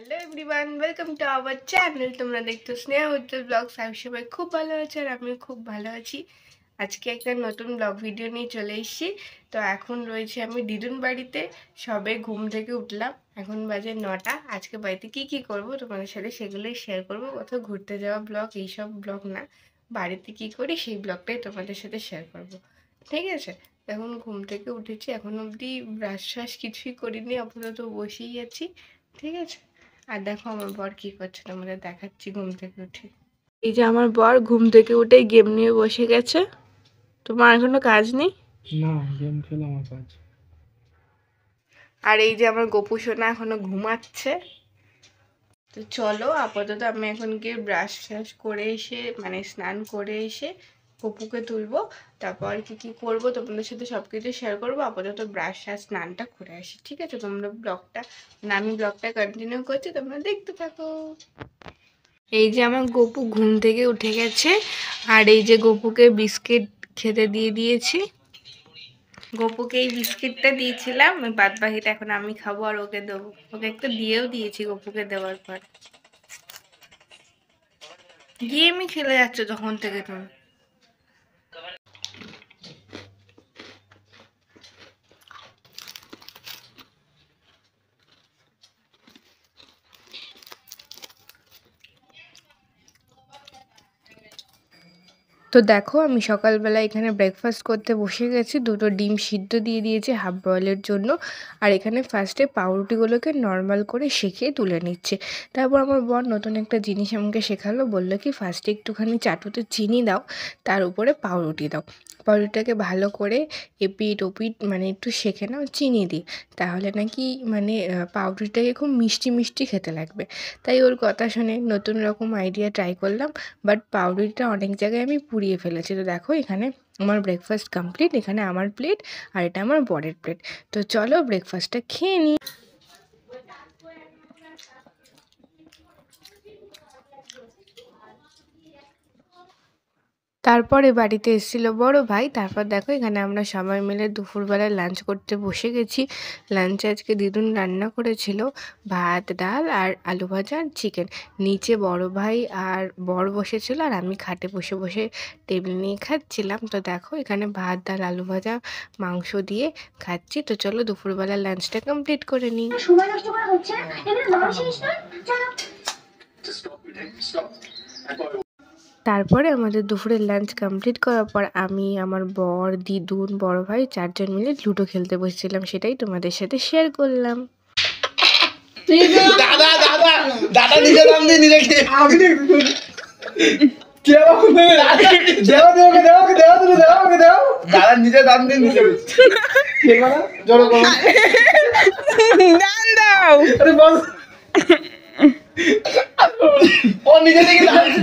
hello everyone welcome to our channel তোমরা দেখছো স্নেহা উজ্জ্বল blogs আমি সবাই খুব ভালো আছি আর আমিও খুব ভালো আছি আজকে একটা নতুন ব্লগ ভিডিও নিয়ে চলে এসেছি তো এখন রয়েছে আমি দিদুন বাড়িতে সবে ঘুম থেকে উঠলাম এখন বাজে নটা আজকে বাড়িতে কি কি করব তোমাদের সাথে সেগুলোই শেয়ার করব কোথাও ঘুরতে যাওয়া ব্লগ এইসব ব্লগ না বাড়িতে কি করি সেই ব্লগটাই তোমাদের সাথে শেয়ার করব ঠিক আছে এখন ঘুম থেকে উঠেছি এখন অবধি ব্রাশ ফ্রাশ কিছুই করিনি আপাতত বসেই আছি ঠিক আছে আর দেখো আমার বর কি করছে তোমাদের দেখাচ্ছি ঘুম থেকে উঠে এই যে আমার বর ঘুম থেকে উঠে গেম নিয়ে বসে গেছে তোমার কোনো কাজ নেই না গেম খেলা আমার কাজ আর এই যে আমার গোপু সোনা এখনো ঘুমাচ্ছে তো চলো আপাতত আমি এখন গিয়ে ব্রাশ ফ্রাশ করে এসে মানে স্নান করে এসে পপুকে তুলবো তারপর কি কি করবো তোমাদের সাথে সব কিছু শেয়ার করবো আপাতত ব্রাশ আর স্নানটা করে আসি ঠিক আছে তোমরা ব্লগটা মানে আমি ব্লগটা কন্টিনিউ করছি তোমরা দেখতে থাকো এই যে আমার গপু ঘুম থেকে উঠে গেছে আর এই যে গপুকে বিস্কিট খেতে দিয়ে দিয়েছি গপুকে এই বিস্কিটটা দিয়েছিলাম বাদ বাকিটা এখন আমি খাবো আর ওকে দেবো ওকে একটু দিয়েও দিয়েছি গপুকে দেওয়ার পর গিয়ে আমি খেলে যাচ্ছ তখন থেকে তুমি তো দেখো আমি সকালবেলা এখানে ব্রেকফাস্ট করতে বসে গেছি দুটো ডিম সিদ্ধ দিয়ে দিয়েছি হাফ বয়েলের জন্য আর এখানে ফার্স্টে পাউরুটিগুলোকে নর্মাল করে শেখিয়ে তুলে নিচ্ছে তারপর আমার বর নতুন একটা জিনিস আমাকে শেখালো বললো কি ফার্স্টে একটুখানি চাটুতে চিনি দাও তার উপরে পাউরুটি দাও পাউরুটিটাকে ভালো করে এপিট ওপিট মানে একটু শেখে নাও চিনি দিই তাহলে নাকি মানে পাউরুটিটাকে খুব মিষ্টি মিষ্টি খেতে লাগবে তাই ওর কথা শুনে নতুন রকম আইডিয়া ট্রাই করলাম বাট পাউরুটিটা অনেক জায়গায় আমি পুড়িয়ে ফেলেছি তো দেখো এখানে আমার ব্রেকফাস্ট কমপ্লিট এখানে আমার প্লেট আর এটা আমার বরের প্লেট তো চলো ব্রেকফাস্টটা খেয়ে নিই তারপরে বাড়িতে এসেছিল বড় ভাই তারপর দেখো এখানে আমরা সবাই মিলে দুপুরবেলায় লাঞ্চ করতে বসে গেছি লাঞ্চে আজকে দিদুন রান্না করেছিল ভাত ডাল আর আলু ভাজা আর চিকেন নিচে বড় ভাই আর বর বসেছিল আর আমি খাটে বসে বসে টেবিল নিয়ে খাচ্ছিলাম তো দেখো এখানে ভাত ডাল আলু ভাজা মাংস দিয়ে খাচ্ছি তো চলো দুপুরবেলার লাঞ্চটা কমপ্লিট করে নিই তারপরে আমাদের দুপুরের লাঞ্চ কমপ্লিট করার পর আমি আমার বর দিদুন বড় ভাই চারজন মিলে লুডো খেলতে বসেছিলাম সেটাই তোমাদের সাথে শেয়ার করলাম দাদা দাদা দাদা দাও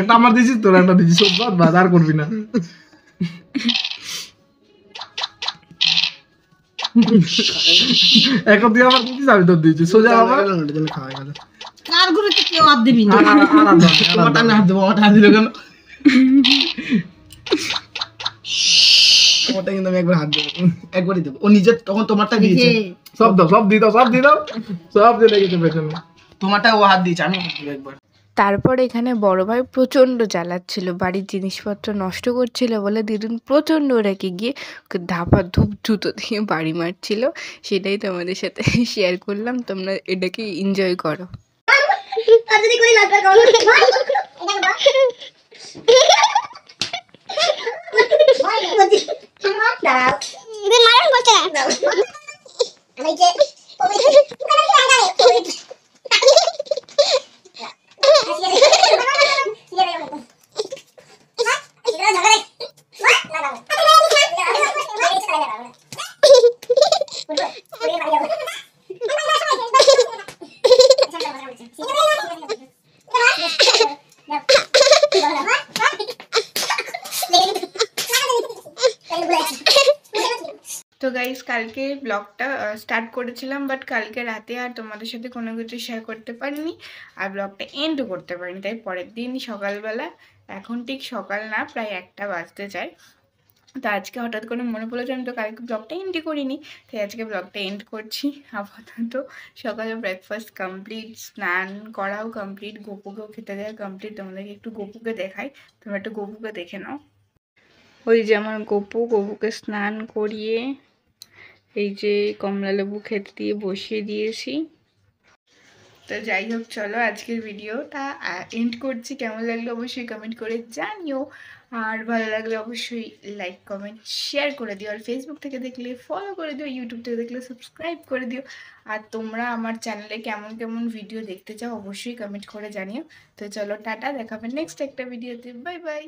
একটা আমার তোর একটা সব বাদ আর করবি না এখন তুই আমার দিছিস আমি তোর সোজা আমার কার কেউ দিবি না দেবো দিল কেন ওটা কিন্তু আমি একবার হাত দেবো একবারই দেবো ও নিজে তখন তোমারটা দিয়েছে সব দাও সব দিয়ে দাও সব দিয়ে দাও সব দিয়ে লেগেছে পেছনে তোমারটা ও হাত দিয়েছে আমি একবার তারপর এখানে বড় ভাই প্রচণ্ড জ্বালাচ্ছিল বাড়ির জিনিসপত্র নষ্ট করছিল বলে দিদুন প্রচণ্ড ওরাকে গিয়ে ধাপা ধূপ জুতো দিয়ে বাড়ি মারছিল সেটাই তোমাদের সাথে শেয়ার করলাম তোমরা এটাকে এনজয় করো তো গাইজ কালকে ব্লগটা স্টার্ট করেছিলাম বাট কালকে রাতে আর তোমাদের সাথে কোনো কিছু শেয়ার করতে পারিনি আর ব্লগটা এন্ডও করতে পারিনি তাই পরের দিন সকালবেলা এখন ঠিক সকাল না প্রায় একটা বাজতে চায় তো আজকে হঠাৎ করে মনে পড়লো যে আমি তো কালকে ব্লগটা এন্ডই করিনি তাই আজকে ব্লগটা এন্ড করছি আপাতত সকালে ব্রেকফাস্ট কমপ্লিট স্নান করাও কমপ্লিট গোপুকেও খেতে দেওয়া কমপ্লিট তোমাদেরকে একটু গোপুকে দেখাই তোমরা একটু গোপুকে দেখে নাও ওই যে আমার গোপু গোপুকে স্নান করিয়ে এই যে কমলা লেবু খেতে দিয়ে বসিয়ে দিয়েছি তো যাই হোক চলো আজকের ভিডিওটা এন্ড করছি কেমন লাগলো অবশ্যই কমেন্ট করে জানিও আর ভালো লাগলে অবশ্যই লাইক কমেন্ট শেয়ার করে দিও আর ফেসবুক থেকে দেখলে ফলো করে দিও ইউটিউব থেকে দেখলে সাবস্ক্রাইব করে দিও আর তোমরা আমার চ্যানেলে কেমন কেমন ভিডিও দেখতে চাও অবশ্যই কমেন্ট করে জানিও তো চলো টাটা দেখাবে নেক্সট একটা ভিডিওতে বাই বাই